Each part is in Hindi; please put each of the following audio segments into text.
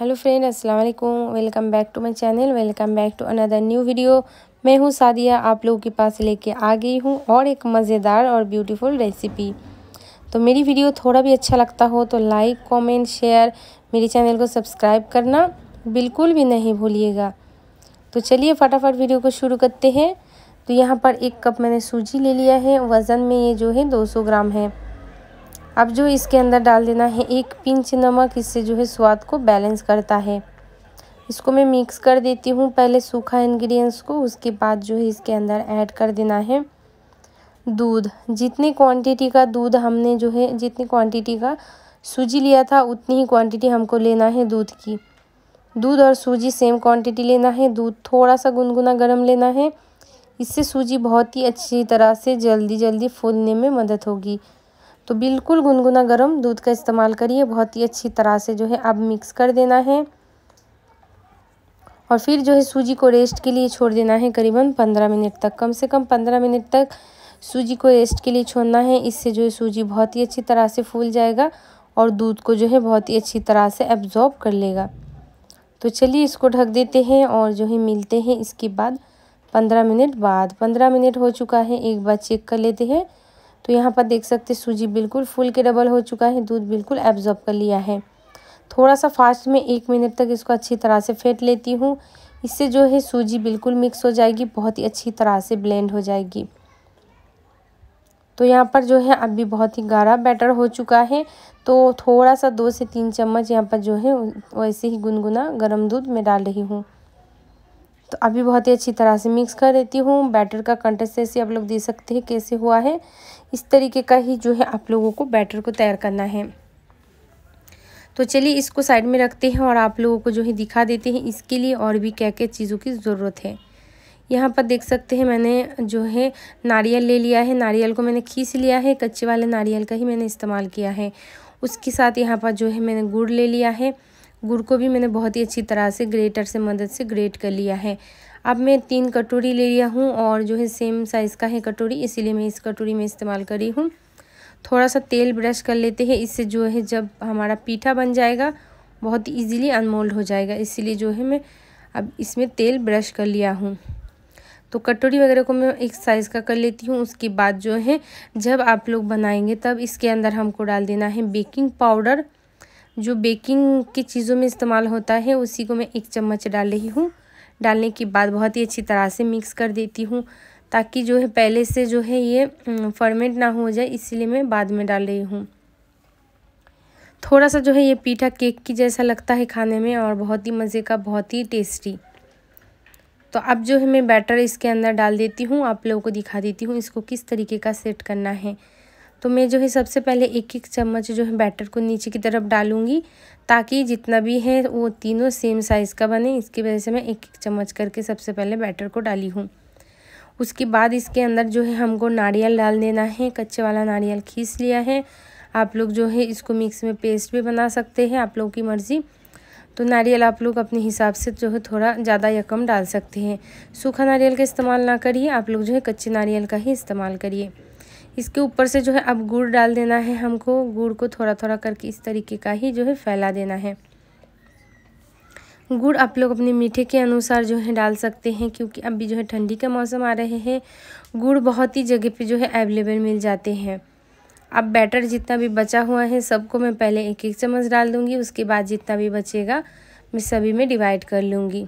हेलो फ्रेंड अस्सलाम वालेकुम welcome back to my channel welcome back to another new video मैं हूं सादिया आप लोगों के पास लेके आ गई हूं और एक मज़ेदार और ब्यूटीफुल रेसिपी तो मेरी वीडियो थोड़ा भी अच्छा लगता हो तो लाइक कमेंट शेयर मेरे चैनल को सब्सक्राइब करना बिल्कुल भी नहीं भूलिएगा तो चलिए फटाफट वीडियो को शुरू करते हैं तो यहाँ पर एक कप मैंने सूजी ले लिया है वज़न में ये जो है दो ग्राम है अब जो इसके अंदर डाल देना है एक पिंच नमक इससे जो है स्वाद को बैलेंस करता है इसको मैं मिक्स कर देती हूँ पहले सूखा इन्ग्रीडियंट्स को उसके बाद जो है इसके अंदर ऐड कर देना है दूध जितनी क्वांटिटी का दूध हमने जो है जितनी क्वांटिटी का सूजी लिया था उतनी ही क्वांटिटी हमको लेना है दूध की दूध और सूजी सेम क्वांटिटी लेना है दूध थोड़ा सा गुनगुना गर्म लेना है इससे सूजी बहुत ही अच्छी तरह से जल्दी जल्दी फूलने में मदद होगी तो बिल्कुल गुनगुना गर्म दूध का इस्तेमाल करिए बहुत ही अच्छी तरह से जो है अब मिक्स कर देना है और फिर जो है सूजी को रेस्ट के लिए छोड़ देना है करीबन पंद्रह मिनट तक कम से कम पंद्रह मिनट तक सूजी को रेस्ट के लिए छोड़ना है इससे जो है सूजी बहुत ही अच्छी तरह से फूल जाएगा और दूध को जो है बहुत ही अच्छी तरह से एब्जॉर्ब कर लेगा तो चलिए इसको ढक देते हैं और जो है मिलते हैं इसके बाद पंद्रह मिनट बाद पंद्रह मिनट हो चुका है एक बार चेक कर लेते हैं तो यहाँ पर देख सकते सूजी बिल्कुल फुल के डबल हो चुका है दूध बिल्कुल एब्जॉर्ब कर लिया है थोड़ा सा फास्ट में एक मिनट तक इसको अच्छी तरह से फेंट लेती हूँ इससे जो है सूजी बिल्कुल मिक्स हो जाएगी बहुत ही अच्छी तरह से ब्लेंड हो जाएगी तो यहाँ पर जो है अब भी बहुत ही गाढ़ा बैटर हो चुका है तो थोड़ा सा दो से तीन चम्मच यहाँ पर जो है वैसे ही गुनगुना गर्म दूध में डाल रही हूँ तो अभी बहुत ही अच्छी तरह से मिक्स कर देती हूँ बैटर का कंटेस्टेंसी आप लोग दे सकते हैं कैसे हुआ है इस तरीके का ही जो है आप लोगों को बैटर को तैयार करना है तो चलिए इसको साइड में रखते हैं और आप लोगों को जो है दिखा देते हैं इसके लिए और भी क्या क्या चीज़ों की ज़रूरत है यहाँ पर देख सकते हैं मैंने जो है नारियल ले लिया है नारियल को मैंने खींच लिया है कच्चे वाले नारियल का ही मैंने इस्तेमाल किया है उसके साथ यहाँ पर जो है मैंने गुड़ ले लिया है गुड़ को भी मैंने बहुत ही अच्छी तरह से ग्रेटर से मदद से ग्रेट कर लिया है अब मैं तीन कटोरी ले लिया हूँ और जो है सेम साइज़ का है कटोरी इसीलिए मैं इस कटोरी में इस्तेमाल कर रही हूँ थोड़ा सा तेल ब्रश कर लेते हैं इससे जो है जब हमारा पीठा बन जाएगा बहुत इजीली अनमोल्ड हो जाएगा इसीलिए जो है मैं अब इसमें तेल ब्रश कर लिया हूँ तो कटोरी वगैरह को मैं एक साइज़ का कर लेती हूँ उसके बाद जो है जब आप लोग बनाएंगे तब इसके अंदर हमको डाल देना है बेकिंग पाउडर जो बेकिंग की चीज़ों में इस्तेमाल होता है उसी को मैं एक चम्मच डाल रही हूँ डालने के बाद बहुत ही अच्छी तरह से मिक्स कर देती हूँ ताकि जो है पहले से जो है ये फर्मेंट ना हो जाए इसीलिए मैं बाद में डाल रही हूँ थोड़ा सा जो है ये पीठा केक की जैसा लगता है खाने में और बहुत ही मज़े का बहुत ही टेस्टी तो अब जो है मैं बैटर इसके अंदर डाल देती हूँ आप लोगों को दिखा देती हूँ इसको किस तरीके का सेट करना है तो मैं जो है सबसे पहले एक एक चम्मच जो है बैटर को नीचे की तरफ डालूँगी ताकि जितना भी है वो तीनों सेम साइज़ का बने इसकी वजह से मैं एक एक चम्मच करके सबसे पहले बैटर को डाली हूँ उसके बाद इसके अंदर जो है हमको नारियल डाल देना है कच्चे वाला नारियल खींच लिया है आप लोग जो है इसको मिक्स में पेस्ट भी बना सकते हैं आप लोगों की मर्ज़ी तो नारियल आप लोग अपने हिसाब से जो है थोड़ा ज़्यादा या कम डाल सकते हैं सूखा नारियल का इस्तेमाल ना करिए आप लोग जो है कच्चे नारियल का ही इस्तेमाल करिए इसके ऊपर से जो है अब गुड़ डाल देना है हमको गुड़ को थोड़ा थोड़ा करके इस तरीके का ही जो है फैला देना है गुड़ आप लोग अपने मीठे के अनुसार जो है डाल सकते हैं क्योंकि अभी जो है ठंडी का मौसम आ रहे हैं गुड़ बहुत ही जगह पे जो है अवेलेबल मिल जाते हैं अब बैटर जितना भी बचा हुआ है सबको मैं पहले एक एक चम्मच डाल दूँगी उसके बाद जितना भी बचेगा मैं सभी में डिवाइड कर लूँगी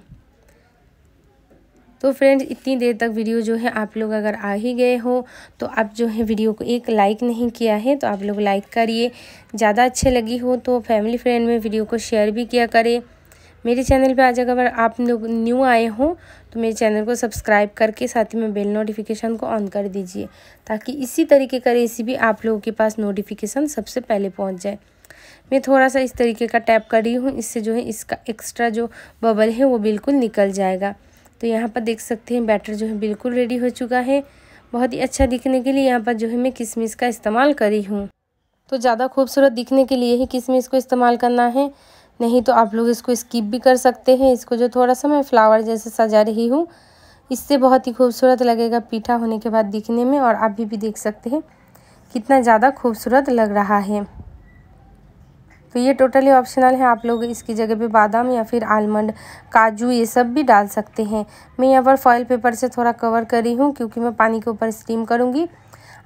तो फ्रेंड्स इतनी देर तक वीडियो जो है आप लोग अगर आ ही गए हो तो आप जो है वीडियो को एक लाइक नहीं किया है तो आप लोग लाइक करिए ज़्यादा अच्छे लगी हो तो फैमिली फ्रेंड में वीडियो को शेयर भी किया करें मेरे चैनल पे आज अगर आप लोग न्यू आए हो तो मेरे चैनल को सब्सक्राइब करके साथ ही में बेल नोटिफिकेशन को ऑन कर दीजिए ताकि इसी तरीके का रेसिपी आप लोगों के पास नोटिफिकेशन सबसे पहले पहुंच जाए मैं थोड़ा सा इस तरीके का टैप कर रही हूँ इससे जो है इसका एक्स्ट्रा जो बबल है वो बिल्कुल निकल जाएगा तो यहाँ पर देख सकते हैं बैटर जो है बिल्कुल रेडी हो चुका है बहुत ही अच्छा दिखने के लिए यहाँ पर जो है मैं किशमिश का इस्तेमाल करी हूँ तो ज़्यादा खूबसूरत दिखने के लिए ही किशमिश को इस्तेमाल करना है नहीं तो आप लोग इसको स्किप भी कर सकते हैं इसको जो थोड़ा सा मैं फ्लावर जैसे सजा रही हूँ इससे बहुत ही खूबसूरत लगेगा पीठा होने के बाद दिखने में और आप भी, भी देख सकते हैं कितना ज़्यादा खूबसूरत लग रहा है तो ये टोटली ऑप्शनल है आप लोग इसकी जगह पे बादाम या फिर आलमंड काजू ये सब भी डाल सकते हैं मैं यहाँ पर फॉयल पेपर से थोड़ा कवर करी हूँ क्योंकि मैं पानी के ऊपर स्टीम करूँगी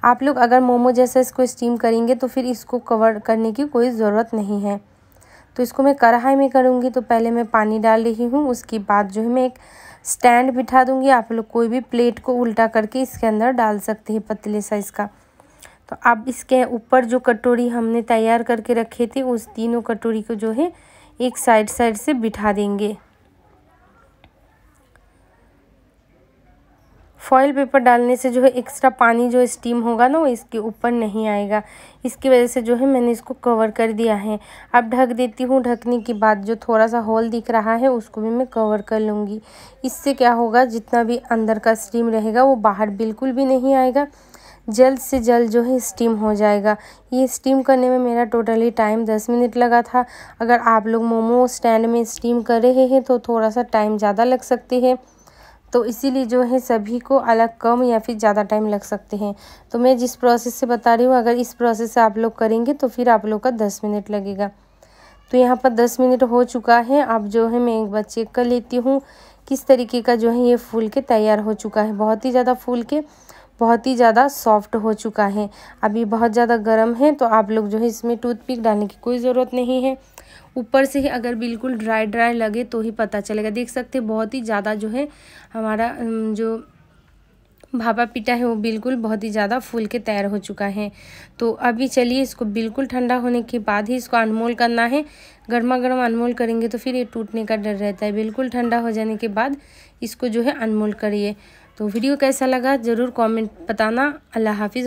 आप लोग अगर मोमो जैसे इसको स्टीम करेंगे तो फिर इसको कवर करने की कोई ज़रूरत नहीं है तो इसको मैं कढ़ाई में करूँगी तो पहले मैं पानी डाल रही हूँ उसके बाद जो है मैं एक स्टैंड बिठा दूँगी आप लोग कोई भी प्लेट को उल्टा करके इसके अंदर डाल सकते हैं पतले साइज़ का तो अब इसके ऊपर जो कटोरी हमने तैयार करके रखे थे उस तीनों कटोरी को जो है एक साइड साइड से बिठा देंगे फॉइल पेपर डालने से जो है एक्स्ट्रा पानी जो स्टीम होगा ना वो इसके ऊपर नहीं आएगा इसकी वजह से जो है मैंने इसको कवर कर दिया है अब ढक देती हूँ ढकने के बाद जो थोड़ा सा होल दिख रहा है उसको भी मैं कवर कर लूँगी इससे क्या होगा जितना भी अंदर का स्टीम रहेगा वो बाहर बिल्कुल भी नहीं आएगा जल्द से जल्द जो है स्टीम हो जाएगा ये स्टीम करने में मेरा टोटली टाइम दस मिनट लगा था अगर आप लोग मोमो स्टैंड में स्टीम कर रहे हैं तो थोड़ा सा टाइम ज़्यादा लग सकती है तो इसीलिए जो है सभी को अलग कम या फिर ज़्यादा टाइम लग सकते हैं तो मैं जिस प्रोसेस से बता रही हूँ अगर इस प्रोसेस से आप लोग करेंगे तो फिर आप लोग का दस मिनट लगेगा तो यहाँ पर दस मिनट हो चुका है अब जो है मैं एक बार चेक कर लेती हूँ किस तरीके का जो है ये फूल के तैयार हो चुका है बहुत ही ज़्यादा फूल के बहुत ही ज़्यादा सॉफ्ट हो चुका है अभी बहुत ज़्यादा गर्म है तो आप लोग जो है इसमें टूथपिक डालने की कोई ज़रूरत नहीं है ऊपर से ही अगर बिल्कुल ड्राई ड्राई लगे तो ही पता चलेगा देख सकते हैं बहुत ही ज़्यादा जो है हमारा जो भापा पिटा है वो बिल्कुल बहुत ही ज़्यादा फूल के तैयार हो चुका है तो अभी चलिए इसको बिल्कुल ठंडा होने के बाद ही इसको अनमोल करना है गर्मा गर्म अनमोल करेंगे तो फिर ये टूटने का डर रहता है बिल्कुल ठंडा हो जाने के बाद इसको जो है अनमोल करिए तो वीडियो कैसा लगा ज़रूर कमेंट बताना अल्लाह हाफिज़